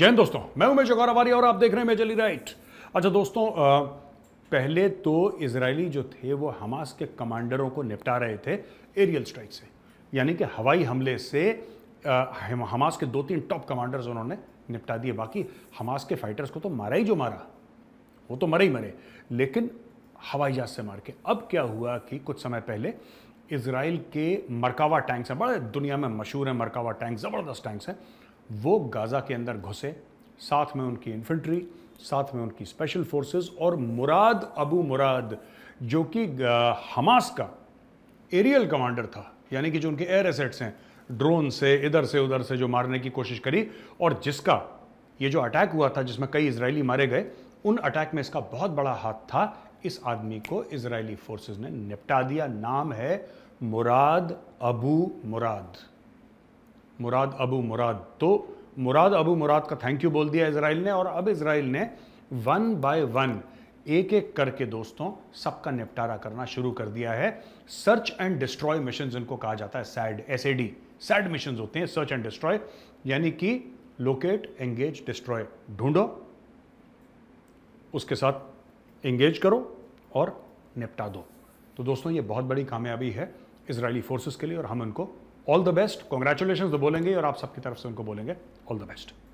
जैन दोस्तों मैं उमेश गौरवारी और आप देख रहे हैं मेजली राइट अच्छा दोस्तों आ, पहले तो इसराइली जो थे वो हमास के कमांडरों को निपटा रहे थे एरियल स्ट्राइक से यानी कि हवाई हमले से आ, हमास के दो तीन टॉप कमांडर्स उन्होंने निपटा दिए बाकी हमास के फाइटर्स को तो मारा ही जो मारा वो तो मरे ही मरे लेकिन हवाई जहाज से मार के अब क्या हुआ कि कुछ समय पहले इसराइल के मरकावा टैंक्स हैं बड़े दुनिया में मशहूर हैं मरकावा टैंक ज़बरदस्त टैंक्स हैं वो गाज़ा के अंदर घुसे साथ में उनकी इन्फेंट्री साथ में उनकी स्पेशल फोर्सेस और मुराद अबू मुराद जो कि हमास का एरियल कमांडर था यानी कि जो उनके एयर एसेट्स हैं ड्रोन से इधर से उधर से जो मारने की कोशिश करी और जिसका ये जो अटैक हुआ था जिसमें कई इसराइली मारे गए उन अटैक में इसका बहुत बड़ा हाथ था इस आदमी को इसराइली फोर्सेस ने निपटा दिया नाम है मुराद अबू मुराद मुराद अबू मुराद तो मुराद अबू मुराद का थैंक यू बोल दिया इसराइल ने और अब इसराइल ने वन बाय वन एक एक करके दोस्तों सबका निपटारा करना शुरू कर दिया है सर्च एंड डिस्ट्रॉय मिशन इनको कहा जाता है sad S A D sad मिशन होते हैं सर्च एंड डिस्ट्रॉय यानी कि लोकेट एंगेज डिस्ट्रॉय ढूंढो उसके साथ एंगेज करो और निपटा दो तो दोस्तों ये बहुत बड़ी कामयाबी है इसराइली फोर्सेस के लिए और हम उनको ऑल द बेस्ट कॉन्ग्रेचुलेशन तो बोलेंगे और आप सबकी तरफ से उनको बोलेंगे ऑल द बेस्ट